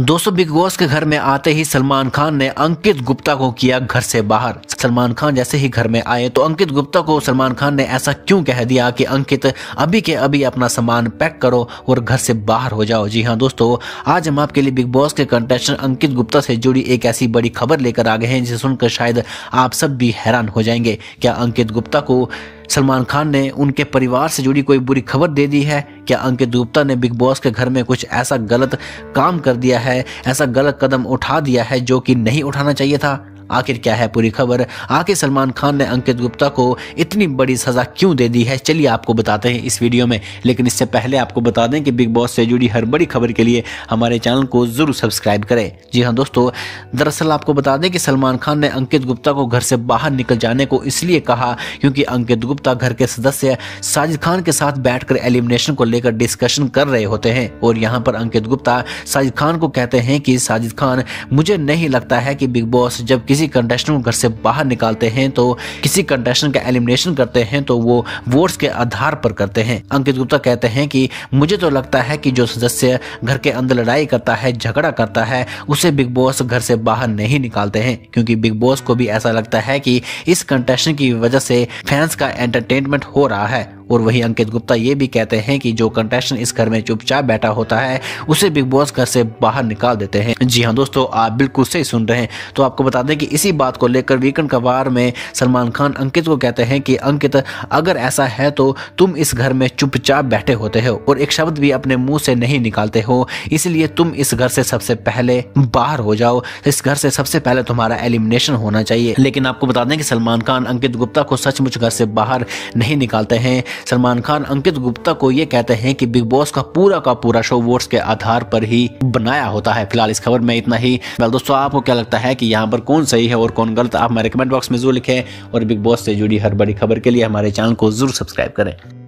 दोस्तों बिग बॉस के घर में आते ही सलमान खान ने अंकित गुप्ता को किया घर से बाहर सलमान खान जैसे ही घर में आए तो अंकित गुप्ता को सलमान खान ने ऐसा क्यों कह दिया कि अंकित अभी के अभी अपना सामान पैक करो और घर से बाहर हो जाओ जी हाँ दोस्तों आज हम आपके लिए बिग बॉस के कंटेस्टेंट अंकित गुप्ता से जुड़ी एक ऐसी बड़ी खबर लेकर आ गए हैं जिसे सुनकर शायद आप सब भी हैरान हो जाएंगे क्या अंकित गुप्ता को सलमान खान ने उनके परिवार से जुड़ी कोई बुरी खबर दे दी है क्या अंकित गुप्ता ने बिग बॉस के घर में कुछ ऐसा गलत काम कर दिया है ऐसा गलत कदम उठा दिया है जो कि नहीं उठाना चाहिए था आखिर क्या है पूरी खबर आखिर सलमान खान ने अंकित गुप्ता को इतनी बड़ी सजा क्यों दे दी है चलिए आपको बताते हैं इस वीडियो में लेकिन इससे पहले आपको बता दें कि बिग बॉस से जुड़ी हर बड़ी खबर के लिए हमारे चैनल को जरूर सब्सक्राइब करें जी हाँ दोस्तों दरअसल आपको बता दें कि सलमान खान ने अंकित गुप्ता को घर से बाहर निकल जाने को इसलिए कहा क्योंकि अंकित गुप्ता घर के सदस्य साजिद खान के साथ बैठकर एलिमिनेशन को लेकर डिस्कशन कर रहे होते हैं और यहाँ पर अंकित गुप्ता साजिद खान को कहते हैं कि साजिद खान मुझे नहीं लगता है कि बिग बॉस जबकि किसी कंटेस्टेंट को घर से बाहर निकालते हैं तो किसी कंटेस्टेंट का एलिमिनेशन करते हैं तो वो वोट्स के आधार पर करते हैं अंकित गुप्ता कहते हैं कि मुझे तो लगता है कि जो सदस्य घर के अंदर लड़ाई करता है झगड़ा करता है उसे बिग बॉस घर से बाहर नहीं निकालते हैं क्योंकि बिग बॉस को भी ऐसा लगता है कि इस कंटेस्टेंट की वजह से फैंस का एंटरटेनमेंट हो रहा है और वही अंकित गुप्ता ये भी कहते हैं कि जो कंटेस्टेंट इस घर में चुपचाप बैठा होता है उसे बिग बॉस घर से बाहर निकाल देते हैं जी हाँ दोस्तों आप बिल्कुल सही सुन रहे हैं तो आपको बता दें कि इसी बात को लेकर वीकेंड कबार में सलमान खान अंकित को कहते हैं कि अंकित अगर ऐसा है तो तुम इस घर में चुपचाप बैठे होते हो और एक शब्द भी अपने मुंह से नहीं निकालते हो इसलिए तुम इस घर से सबसे पहले बाहर हो जाओ इस घर से सबसे पहले तुम्हारा एलिमिनेशन होना चाहिए लेकिन आपको बता दें कि सलमान खान अंकित गुप्ता को सचमुच घर से बाहर नहीं निकालते हैं सलमान खान अंकित गुप्ता को ये कहते हैं कि बिग बॉस का पूरा का पूरा शो वोट्स के आधार पर ही बनाया होता है फिलहाल इस खबर में इतना ही वेल दोस्तों आपको क्या लगता है कि यहाँ पर कौन सही है और कौन गलत आप हमारे कमेंट बॉक्स में जरूर लिखें और बिग बॉस से जुड़ी हर बड़ी खबर के लिए हमारे चैनल को जरूर सब्सक्राइब करें